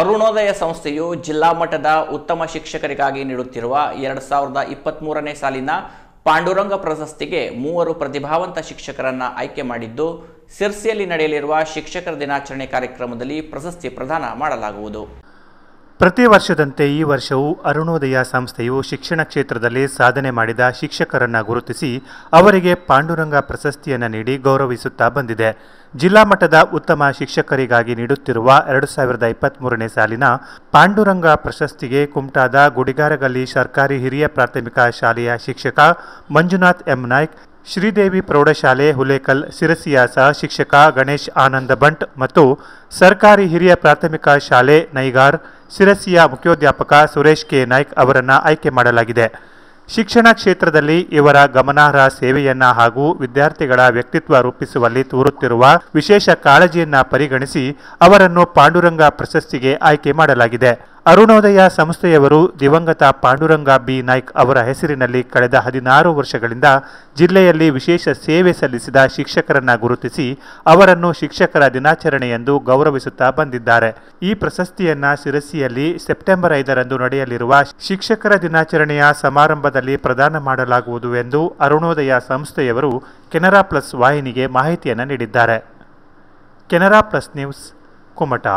ಅರುಣೋದಯ ಸಂಸ್ಥೆಯು ಜಿಲ್ಲಾ ಮಟ್ಟದ ಉತ್ತಮ ಶಿಕ್ಷಕರಿಗಾಗಿ ನೀಡುತ್ತಿರುವ ಎರಡು ಸಾವಿರದ ಮೂರನೇ ಸಾಲಿನ ಪಾಂಡುರಂಗ ಪ್ರಶಸ್ತಿಗೆ ಮೂವರು ಪ್ರತಿಭಾವಂತ ಶಿಕ್ಷಕರನ್ನು ಆಯ್ಕೆ ಮಾಡಿದ್ದು ಸಿರ್ಸಿಯಲ್ಲಿ ನಡೆಯಲಿರುವ ಶಿಕ್ಷಕರ ದಿನಾಚರಣೆ ಕಾರ್ಯಕ್ರಮದಲ್ಲಿ ಪ್ರಶಸ್ತಿ ಪ್ರದಾನ ಮಾಡಲಾಗುವುದು ಪ್ರತಿ ವರ್ಷದಂತೆ ಈ ವರ್ಷವೂ ಅರುಣೋದಯ ಸಂಸ್ಥೆಯು ಶಿಕ್ಷಣ ಕ್ಷೇತ್ರದಲ್ಲಿ ಸಾಧನೆ ಮಾಡಿದ ಶಿಕ್ಷಕರನ್ನು ಗುರುತಿಸಿ ಅವರಿಗೆ ಪಾಂಡುರಂಗ ಪ್ರಶಸ್ತಿಯನ್ನು ನೀಡಿ ಗೌರವಿಸುತ್ತಾ ಬಂದಿದೆ ಜಿಲ್ಲಾ ಮಟ್ಟದ ಉತ್ತಮ ಶಿಕ್ಷಕರಿಗಾಗಿ ನೀಡುತ್ತಿರುವ ಎರಡು ಸಾವಿರದ ಮೂರನೇ ಸಾಲಿನ ಪಾಂಡುರಂಗ ಪ್ರಶಸ್ತಿಗೆ ಕುಮಟಾದ ಗುಡಿಗಾರಗಲ್ಲಿ ಸರ್ಕಾರಿ ಹಿರಿಯ ಪ್ರಾಥಮಿಕ ಶಾಲೆಯ ಶಿಕ್ಷಕ ಮಂಜುನಾಥ್ ಎಂ ನಾಯ್ಕ್ ಶ್ರೀದೇವಿ ಪ್ರೌಢಶಾಲೆ ಹುಲೇಕಲ್ ಸಿರಸಿಯ ಸಹ ಶಿಕ್ಷಕ ಗಣೇಶ್ ಆನಂದ ಭಂಟ್ ಮತ್ತು ಸರ್ಕಾರಿ ಹಿರಿಯ ಪ್ರಾಥಮಿಕ ಶಾಲೆ ನೈಗಾರ್ ಶಿರಸಿಯ ಮುಖ್ಯೋಧ್ಯಾಪಕ ಸುರೇಶ್ ಕೆ ನಾಯ್ಕ್ ಅವರನ್ನು ಆಯ್ಕೆ ಮಾಡಲಾಗಿದೆ ಶಿಕ್ಷಣ ಕ್ಷೇತ್ರದಲ್ಲಿ ಇವರ ಗಮನಾರ್ಹ ಸೇವೆಯನ್ನ ಹಾಗೂ ವಿದ್ಯಾರ್ಥಿಗಳ ವ್ಯಕ್ತಿತ್ವ ರೂಪಿಸುವಲ್ಲಿ ತೋರುತ್ತಿರುವ ವಿಶೇಷ ಕಾಳಜಿಯನ್ನ ಪರಿಗಣಿಸಿ ಅವರನ್ನು ಪಾಂಡುರಂಗ ಪ್ರಶಸ್ತಿಗೆ ಆಯ್ಕೆ ಮಾಡಲಾಗಿದೆ ಅರುಣೋದಯ ಸಂಸ್ಥೆಯವರು ದಿವಂಗತ ಪಾಂಡುರಂಗ ಬಿ ನಾಯ್ಕ್ ಅವರ ಹೆಸರಿನಲ್ಲಿ ಕಳೆದ ಹದಿನಾರು ವರ್ಷಗಳಿಂದ ಜಿಲ್ಲೆಯಲ್ಲಿ ವಿಶೇಷ ಸೇವೆ ಸಲ್ಲಿಸಿದ ಶಿಕ್ಷಕರನ್ನು ಗುರುತಿಸಿ ಅವರನ್ನು ಶಿಕ್ಷಕರ ದಿನಾಚರಣೆಯೆಂದು ಗೌರವಿಸುತ್ತಾ ಬಂದಿದ್ದಾರೆ ಈ ಪ್ರಶಸ್ತಿಯನ್ನ ಶಿರಸಿಯಲ್ಲಿ ಸೆಪ್ಟೆಂಬರ್ ಐದರಂದು ನಡೆಯಲಿರುವ ಶಿಕ್ಷಕರ ದಿನಾಚರಣೆಯ ಸಮಾರಂಭದಲ್ಲಿ ಪ್ರದಾನ ಮಾಡಲಾಗುವುದು ಎಂದು ಅರುಣೋದಯ ಸಂಸ್ಥೆಯವರು ಕೆನರಾ ಪ್ಲಸ್ ವಾಹಿನಿಗೆ ಮಾಹಿತಿಯನ್ನು ನೀಡಿದ್ದಾರೆ ಕೆನರಾ ಪ್ಲಸ್ ನ್ಯೂಸ್ ಕುಮಟಾ